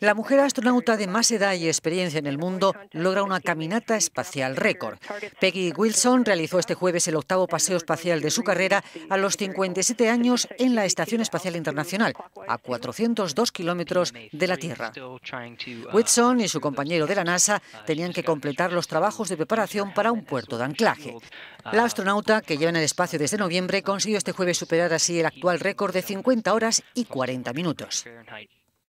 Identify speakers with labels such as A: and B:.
A: La mujer astronauta de más edad y experiencia en el mundo logra una caminata espacial récord. Peggy Wilson realizó este jueves el octavo paseo espacial de su carrera a los 57 años en la Estación Espacial Internacional, a 402 kilómetros de la Tierra. Wilson y su compañero de la NASA tenían que completar los trabajos de preparación para un puerto de anclaje. La astronauta, que lleva en el espacio desde noviembre, consiguió este jueves superar así el actual récord de 50 horas y 40 minutos.